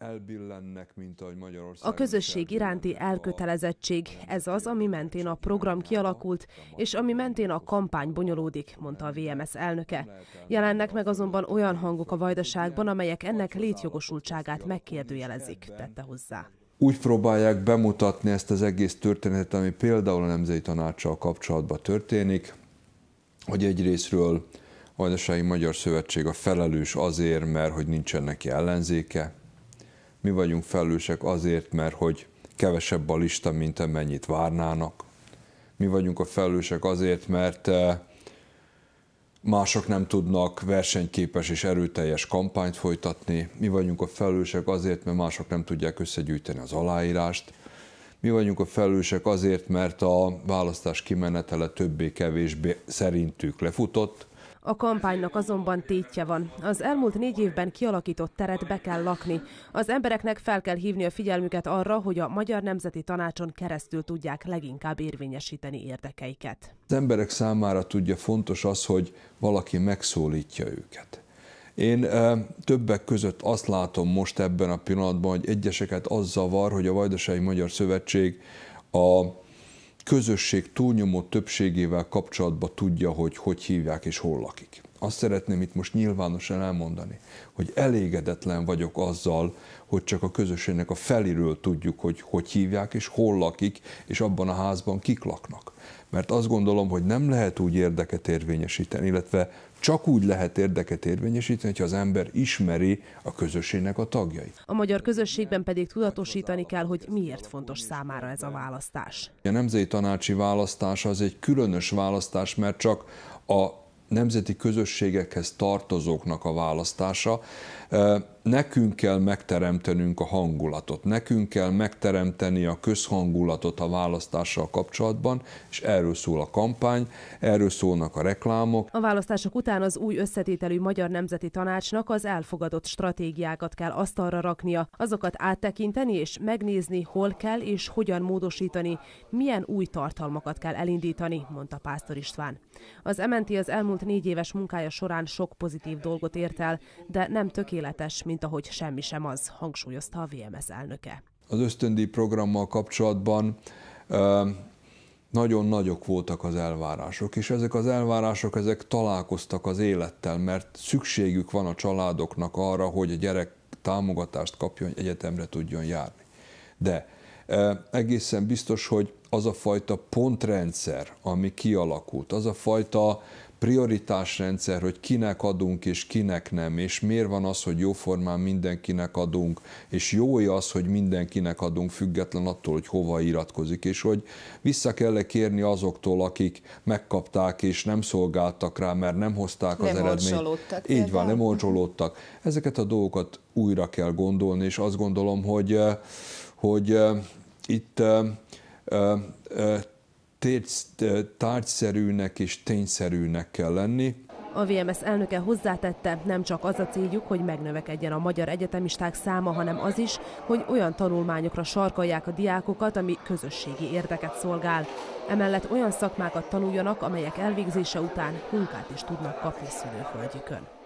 elbillennek, mint ahogy Magyarország. A közösség iránti elkötelezettség, ez az, ami mentén a program kialakult, és ami mentén a kampány bonyolódik, mondta a VMS elnöke. Jelennek meg azonban olyan hangok a vajdaságban, amelyek ennek létjogosultságát megkérdőjelezik, tette hozzá úgy próbálják bemutatni ezt az egész történetet, ami például a Nemzeti Tanácssal kapcsolatban történik, hogy egyrésztről a Vajdasági Magyar Szövetség a felelős azért, mert hogy nincsen neki ellenzéke, mi vagyunk felelősek azért, mert hogy kevesebb a lista, mint amennyit várnának. Mi vagyunk a felelősek azért, mert eh, mások nem tudnak versenyképes és erőteljes kampányt folytatni. Mi vagyunk a felelősek azért, mert mások nem tudják összegyűjteni az aláírást. Mi vagyunk a felelősek azért, mert a választás kimenetele többé-kevésbé szerintük lefutott, a kampánynak azonban tétje van. Az elmúlt négy évben kialakított teret be kell lakni. Az embereknek fel kell hívni a figyelmüket arra, hogy a Magyar Nemzeti Tanácson keresztül tudják leginkább érvényesíteni érdekeiket. Az emberek számára tudja fontos az, hogy valaki megszólítja őket. Én többek között azt látom most ebben a pillanatban, hogy egyeseket az zavar, hogy a Vajdasági Magyar Szövetség a közösség túlnyomó többségével kapcsolatba tudja, hogy hogy hívják és hol lakik azt szeretném itt most nyilvánosan elmondani, hogy elégedetlen vagyok azzal, hogy csak a közösségnek a feliről tudjuk, hogy hogy hívják és hol lakik, és abban a házban kik laknak. Mert azt gondolom, hogy nem lehet úgy érdeket érvényesíteni, illetve csak úgy lehet érdeket érvényesíteni, ha az ember ismeri a közösségnek a tagjait. A magyar közösségben pedig tudatosítani kell, hogy miért fontos számára ez a választás. A nemzeti tanácsi választás az egy különös választás, mert csak a nemzeti közösségekhez tartozóknak a választása nekünk kell megteremtenünk a hangulatot, nekünk kell megteremteni a közhangulatot a választással kapcsolatban, és erről szól a kampány, erről szólnak a reklámok. A választások után az új összetételű Magyar Nemzeti Tanácsnak az elfogadott stratégiákat kell asztalra raknia, azokat áttekinteni és megnézni, hol kell és hogyan módosítani, milyen új tartalmakat kell elindítani, mondta Pásztor István. Az MNT az elmúlt négy éves munkája során sok pozitív dolgot ért el, de nem tökéletes mint ahogy semmi sem az, hangsúlyozta a VMS elnöke. Az ösztöndi programmal kapcsolatban nagyon nagyok voltak az elvárások, és ezek az elvárások ezek találkoztak az élettel, mert szükségük van a családoknak arra, hogy a gyerek támogatást kapjon, egyetemre tudjon járni. De egészen biztos, hogy az a fajta pontrendszer, ami kialakult, az a fajta prioritásrendszer, hogy kinek adunk és kinek nem, és miért van az, hogy jóformán mindenkinek adunk, és jó az, hogy mindenkinek adunk, független attól, hogy hova iratkozik, és hogy vissza kell kérni azoktól, akik megkapták és nem szolgáltak rá, mert nem hozták nem az eredményt. Így van, nem olcsolódtak. Ezeket a dolgokat újra kell gondolni, és azt gondolom, hogy, eh, hogy eh, itt eh, tárgyszerűnek és tényszerűnek kell lenni. A VMS elnöke hozzátette, nem csak az a céljuk, hogy megnövekedjen a magyar egyetemisták száma, hanem az is, hogy olyan tanulmányokra sarkalják a diákokat, ami közösségi érdeket szolgál. Emellett olyan szakmákat tanuljanak, amelyek elvégzése után munkát is tudnak kapni szülőföldjükön.